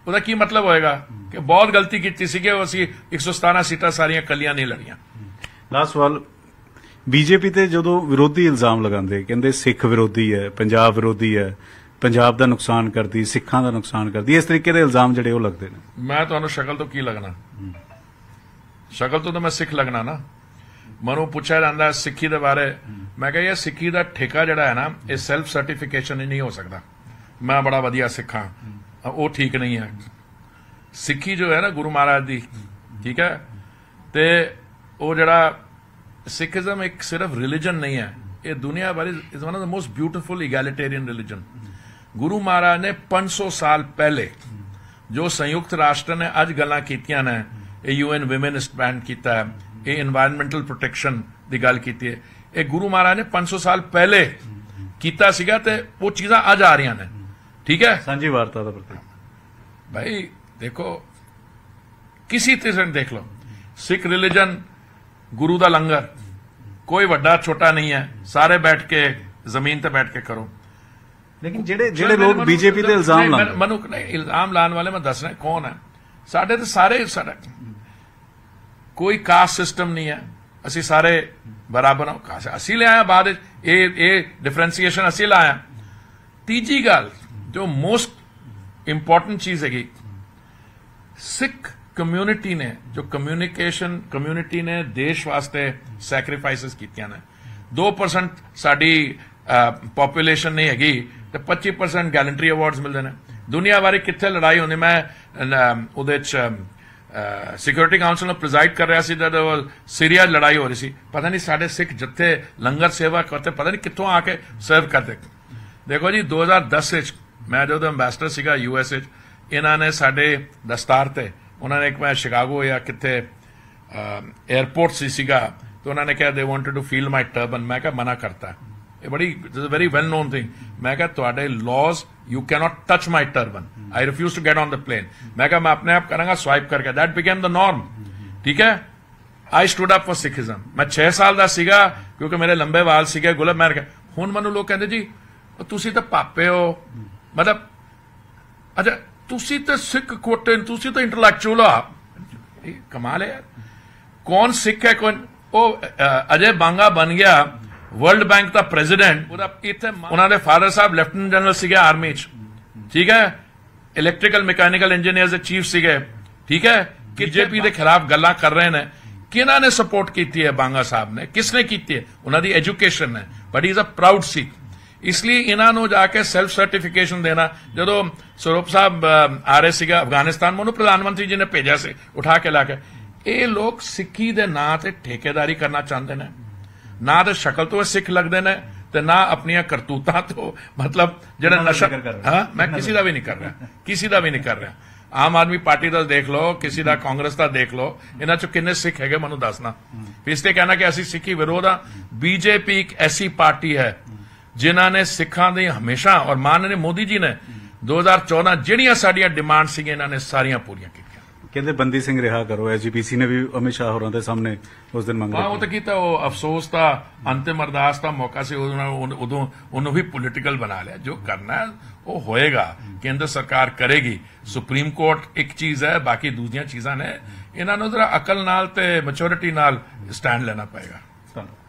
ਉਹਦਾ ਕੀ ਮਤਲਬ ਹੋਏਗਾ ਕਿ ਬਹੁਤ ਗਲਤੀ ਕੀਤੀ ਸੀਗੇ ਅਸੀਂ 117 ਸੀਟਾਂ ਸਾਰੀਆਂ ਕੱਲੀਆਂ ਨਹੀਂ ਲੜੀਆਂ ਲਾਸਟ ਸਵਾਲ ਬੀਜੇਪੀ ਤੇ ਜਦੋਂ ਵਿਰੋਧੀ ਇਲਜ਼ਾਮ ਲਗਾਉਂਦੇ ਕਹਿੰਦੇ ਸਿੱਖ ਵਿਰੋਧੀ ਹੈ ਪੰਜਾਬ ਵਿਰੋਧੀ ਹੈ ਪੰਜਾਬ ਦਾ ਨੁਕਸਾਨ ਕਰਦੀ ਸਿੱਖਾਂ ਦਾ ਨੁਕਸਾਨ ਕਰਦੀ ਇਸ ਤਰੀਕੇ ਦੇ ਇਲਜ਼ਾਮ ਜਿਹੜੇ ਉਹ ਲੱਗਦੇ ਨੇ ਮੈਂ ਤੁਹਾਨੂੰ ਸ਼ਕਲ ਤੋਂ ਕੀ ਲੱਗਣਾ ਸ਼ਕਲ ਤੋਂ ਤਾਂ ਮੈਂ ਸਿੱਖ ਲੱਗਣਾ ਨਾ ਮਨੋਂ ਪੁੱਛਿਆ ਜਾਂਦਾ ਸਿੱਖੀ ਦੇ ਬਾਰੇ ਮੈਂ ਕਹਿੰਦਾ ਇਹ ਸਿੱਖੀ ਦਾ ਠੇਕਾ ਜਿਹੜਾ ਹੈ ਨਾ ਇਹ ਸੈਲਫ ਸਰਟੀਫਿਕੇਸ਼ਨ ਹੀ ਨਹੀਂ ਹੋ ਸਕਦਾ ਮੈਂ ਬੜਾ ਵਧੀਆ ਸਿੱਖਾਂ ਉਹ ਠੀਕ ਨਹੀਂ ਹੈ ਸਿੱਖੀ ਜੋ ਹੈ ਨਾ ਗੁਰੂ ਮਹਾਰਾਜ ਦੀ ਠੀਕ ਹੈ ਤੇ ਉਹ ਜਿਹੜਾ ਸਿੱਖੀਜ਼ਮ ਇੱਕ ਸਿਰਫ ਰਿਲੀਜੀਅਨ ਨਹੀਂ ਹੈ ਇਹ ਦੁਨੀਆ ਬਾਰੇ is one of the most beautiful egalitarian religion ਗੁਰੂ ਮਹਾਰਾਜ ਨੇ 500 ਸਾਲ ਪਹਿਲੇ ਜੋ ਸੰਯੁਕਤ ਰਾਸ਼ਟਰ ਨੇ ਅੱਜ ਗੱਲਾਂ ਕੀਤੀਆਂ ਨੇ ਇਹ ਯੂਐਨ ਵਿਮਨ ਸਪੈਂਡ ਕੀਤਾ ਹੈ ਇਹ এনवायरमेंटਲ ਪ੍ਰੋਟੈਕਸ਼ਨ ਦੀ ਗੱਲ ਕੀਤੀ ਹੈ ਇਹ ਗੁਰੂ ਮਹਾਰਾਜ ਨੇ 500 ਸਾਲ ਪਹਿਲੇ ਕੀਤਾ ਸੀਗਾ ਤੇ ਉਹ ਚੀਜ਼ਾਂ ਅੱਜ ਆ ਰਹੀਆਂ ਨੇ ਠੀਕ ਹੈ ਸਾਂਝੀ ਵਾਰਤਾ ਦਾ ਪ੍ਰਤੀਕ ਭਾਈ ਦੇਖੋ ਕਿਸੇ ਤਰ੍ਹਾਂ ਦੇਖ ਲਓ ਸਿੱਖ ਰਿਲੀਜਨ ਗੁਰੂ ਦਾ ਲੰਗਰ ਕੋਈ ਵੱਡਾ ਛੋਟਾ ਨਹੀਂ ਹੈ ਸਾਰੇ ਬੈਠ ਕੇ ਜ਼ਮੀਨ ਤੇ ਬੈਠ ਕੇ ਕਰੋ ਲੇਕਿਨ ਜਿਹੜੇ ਜਿਹੜੇ ਲੋਕ ਬੀਜੇਪੀ ਤੇ ਇਲਜ਼ਾਮ ਲਾਉਂਦੇ ਮੈਨੂੰ ਇਲਜ਼ਾਮ ਲਾਉਣ ਵਾਲੇ ਮੈਂ ਦੱਸਣਾ ਕੌਣ ਹੈ ਸਾਡੇ ਤੇ ਸਾਰੇ ਸਾਡੇ ਕੋਈ ਕਾਸਟ ਸਿਸਟਮ ਨਹੀਂ ਹੈ ਅਸੀਂ ਸਾਰੇ ਬਰਾਬਰ ਹਾਂ ਕਾਸ ਅਸੀਂ ਲਿਆਇਆ ਬਾਅਦ ਇਹ ਇਹ ਡਿਫਰੈਂਸੀਏਸ਼ਨ ਅਸੀਂ ਲਾਇਆ ਤੀਜੀ ਗੱਲ ਜੋ ਮੋਸਟ ਇੰਪੋਰਟੈਂਟ ਚੀਜ਼ ਹੈਗੀ ਸਿੱਖ ਕਮਿਊਨਿਟੀ ਨੇ ਜੋ ਕਮਿਊਨੀਕੇਸ਼ਨ ਕਮਿਊਨਿਟੀ ਨੇ ਦੇਸ਼ ਵਾਸਤੇ ਸੈਕਰੀਫਾਈਸਸ ਕੀਤੀਆਂ ਨੇ 2% ਸਾਡੀ ਪੋਪੂਲੇਸ਼ਨ ਨਹੀਂ ਹੈਗੀ तो पच्ची परसेंट गैलेंट्री अवार्ड मिलते हैं दुनिया बारे कि लड़ाई होनी मैं सिक्योरिटी काउंसिल प्रिजाइड कर रहा जब सीरिया लड़ाई हो रही थी पता नहीं साढ़े सिख जत्थे लंगर सेवा करते पता नहीं कितों आके सर्व करते देखो जी दो हजार दस च मैं जो अंबैसडर यूएस ने साढ़े दस्तार से उन्होंने एक मैं शिकागो या कि एयरपोर्ट से सगा तो उन्होंने कहा they wanted to feel my turban मैं क्या मना करता है बड़ी वेरी वेल नोन थिंग मैं कहा थोड़े laws you cannot touch my turban I refuse to get on the plane मैं कहा मैं अपने आप करूंगा स्वाइप करके दैट बिकेम द नॉर्म ठीक है I stood up for Sikhism मैं छह साल का सीगा क्योंकि मेरे लंबे वाल ਸੀਗੇ गुलाब मैर ਹੁਣ ਮੈਨੂੰ ਲੋਕ ਕਹਿੰਦੇ ਜੀ ਤੁਸੀਂ ਤਾਂ ਪਾਪੇ ਹੋ ਮਤਲਬ ਅੱਛਾ ਤੁਸੀਂ तो ਸਿੱਖ ਕੋਟੇ ਤੁਸੀਂ तो इंटलैक्चुअल तो हो ਇਹ ਕਮਾਲ ਹੈ कौन सिख है कौन ਉਹ ਅਜੇ ਬਾਂਗਾ ਬਣ ਵਰਲਡ ਬੈਂਕ ਦਾ ਪ੍ਰੈਜ਼ੀਡੈਂਟ ਉਹਨਾਂ ਦੇ ਫਾਦਰ ਸਾਹਿਬ ਲੈਫਟਨ ਜਨਰਲ ਸੀਗੇ ਆਰਮੀ 'ਚ ਠੀਕ ਹੈ ਇਲੈਕਟ੍ਰੀਕਲ ਮੈਕੈਨੀਕਲ ਇੰਜੀਨੀਅਰ ਦੇ ਚੀਫ ਸੀਗੇ ਠੀਕ ਹੈ ਜੀਪੀ ਦੇ ਖਿਲਾਫ ਗੱਲਾਂ ਕਰ ਰਹੇ ਨੇ ਕਿਹਨਾਂ ਨੇ ਸਪੋਰਟ ਕੀਤੀ ਹੈ ਬਾਂਗਾ ਸਾਹਿਬ ਨੇ ਕਿਸਨੇ ਕੀਤੀ ਹੈ ਉਹਨਾਂ ਦੀ ਐਜੂਕੇਸ਼ਨ ਹੈ ਬਟ ਇਜ਼ ਅ ਪ੍ਰਾਊਡ ਸੀ ਇਸ ਲਈ ਇਹਨਾਂ ਨੂੰ ਜਾ ਕੇ ਸੈਲਫ ਸਰਟੀਫਿਕੇਸ਼ਨ ਦੇਣਾ ਜਦੋਂ ਸਰੂਪ ਸਾਹਿਬ ਆਰਐਸ ਸੀਗਾ ਅਫਗਾਨਿਸਤਾਨ ਨੂੰ ਪ੍ਰਧਾਨ ਮੰਤਰੀ ਜੀ ਨੇ ਭੇਜਿਆ ਸੀ ਉਠਾ ਕੇ ਲਾ ਕੇ ਇਹ ਲੋਕ ਸਿੱਖੀ ਦੇ ਨਾਂ ਤੇ ਠੇਕੇਦਾਰੀ ਕਰਨਾ ਚਾਹੁੰਦੇ ਨੇ ਨਾ ਤਾਂ ਸ਼ਕਲ ਤੋਂ ਸਿੱਖ ਲੱਗਦੇ ਨੇ ਤੇ ਨਾ ਆਪਣੀਆਂ ਕਰਤੂਤਾਂ ਤੋਂ ਮਤਲਬ ਜਿਹੜਾ ਨਸ਼ਾ ਹਾਂ ਮੈਂ ਕਿਸੇ ਦਾ ਵੀ ਨਹੀਂ ਕਰ ਰਿਹਾ *laughs* ਕਿਸੇ ਦਾ ਵੀ ਨਹੀਂ ਕਰ ਰਿਹਾ ਆਮ ਆਦਮੀ ਪਾਰਟੀ ਦਾ ਦੇਖ ਲਓ ਕਿਸੇ ਦਾ ਕਾਂਗਰਸ ਦਾ ਦੇਖ ਲਓ ਇਹਨਾਂ ਚ ਕਿੰਨੇ ਸਿੱਖ ਹੈਗੇ ਮੈਨੂੰ ਦੱਸਣਾ ਫਿਰ ਤੇ ਕਹਿਣਾ ਕਿ ਅਸੀਂ ਸਿੱਖੀ ਵਿਰੋਧ ਆ ਬੀਜੇਪੀ ਇੱਕ ਐਸੀ ਪਾਰਟੀ ਹੈ ਜਿਨ੍ਹਾਂ ਨੇ ਸਿੱਖਾਂ ਦੇ ਹਮੇਸ਼ਾ ਔਰ ਮਾਨਨੇ ਮੋਦੀ ਜੀ ਨੇ 2014 ਜਿਹੜੀਆਂ ਸਾਡੀਆਂ ਡਿਮਾਂਡ ਸੀ ਇਹਨਾਂ ਨੇ ਸਾਰੀਆਂ ਪੂਰੀਆਂ ਕੀਤੀਆਂ ਕਹਿੰਦੇ ਬੰਦੀ ਸਿੰਘ ਰਿਹਾ ਕਰੋ ਐਜੀਪੀਸੀ ਨੇ ਵੀ ਅਮਿਤ ਹੋਰਾਂ ਦੇ ਸਾਹਮਣੇ ਉਸ ਦਿਨ ਮੰਗਿਆ ਉਹ ਤਾਂ ਕੀਤਾ ਉਹ ਅਫਸੋਸ ਤਾਂ ਅੰਤਿਮ ਅਰਦਾਸ ਦਾ ਮੌਕਾ ਸੀ ਉਹਨਾਂ ਉਦੋਂ ਉਹਨੂੰ ਵੀ ਪੋਲਿਟੀਕਲ ਬਣਾ ਲਿਆ ਜੋ ਕਰਨਾ ਉਹ ਹੋਏਗਾ ਕੇਂਦਰ ਸਰਕਾਰ ਕਰੇਗੀ ਸੁਪਰੀਮ ਕੋਰਟ ਇੱਕ ਚੀਜ਼ ਹੈ ਬਾਕੀ ਦੂਜੀਆਂ ਚੀਜ਼ਾਂ ਨੇ ਇਹਨਾਂ ਨੂੰ ਜ਼ਰਾ ਅਕਲ ਨਾਲ ਤੇ ਮੈਚੋਰਿਟੀ ਨਾਲ ਸਟੈਂਡ ਲੈਣਾ ਪਏਗਾ ਧੰਨਵਾਦ